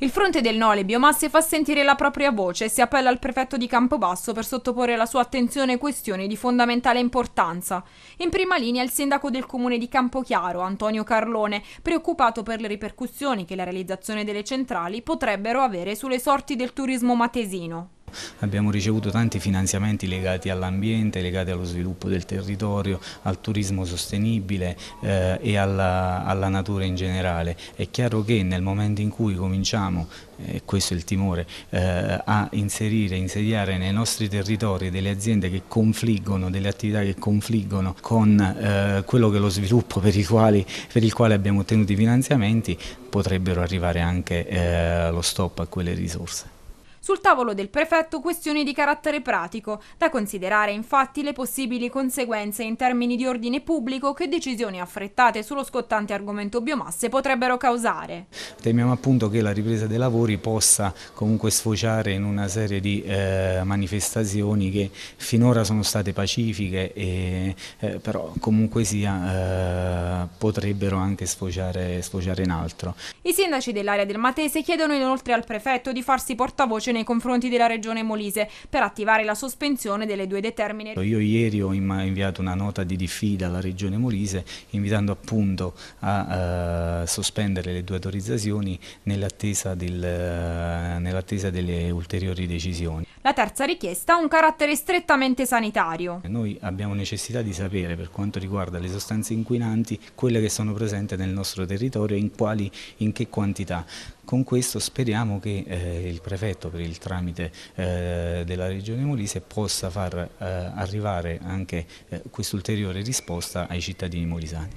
Il fronte del no alle biomasse fa sentire la propria voce e si appella al prefetto di Campobasso per sottoporre alla sua attenzione questioni di fondamentale importanza. In prima linea il sindaco del comune di Campochiaro, Antonio Carlone, preoccupato per le ripercussioni che la realizzazione delle centrali potrebbero avere sulle sorti del turismo matesino. Abbiamo ricevuto tanti finanziamenti legati all'ambiente, legati allo sviluppo del territorio, al turismo sostenibile eh, e alla, alla, natura in generale. È chiaro che nel momento in cui cominciamo, eh, questo è il timore, eh, a inserire, insediare nei nostri territori delle aziende che confliggono, delle attività che confliggono con eh, quello che è lo sviluppo per, quali, per, il quale abbiamo ottenuto i finanziamenti, potrebbero arrivare anche eh, lo stop a quelle risorse. Sul tavolo del prefetto questioni di carattere pratico, da considerare infatti le possibili conseguenze in termini di ordine pubblico che decisioni affrettate sullo scottante argomento biomasse potrebbero causare. Temiamo appunto che la ripresa dei lavori possa comunque sfociare in una serie di eh, manifestazioni che finora sono state pacifiche e eh, però comunque sia eh, potrebbero anche sfociare, sfociare in altro. I sindaci dell'area del Matese chiedono inoltre al prefetto di farsi portavoce nei confronti della Regione Molise per attivare la sospensione delle due determine. Io ieri ho inviato una nota di diffida alla Regione Molise invitando appunto a uh, sospendere le due autorizzazioni nell'attesa del, uh, eh, nell delle ulteriori decisioni. La terza richiesta ha un carattere strettamente sanitario. Noi abbiamo necessità di sapere per quanto riguarda le sostanze inquinanti quelle che sono presenti nel nostro territorio e in, quali, in che quantità. Con questo speriamo che eh, il prefetto per per il tramite eh, della Regione Molise possa far eh, arrivare anche eh, quest'ulteriore risposta ai cittadini molisani.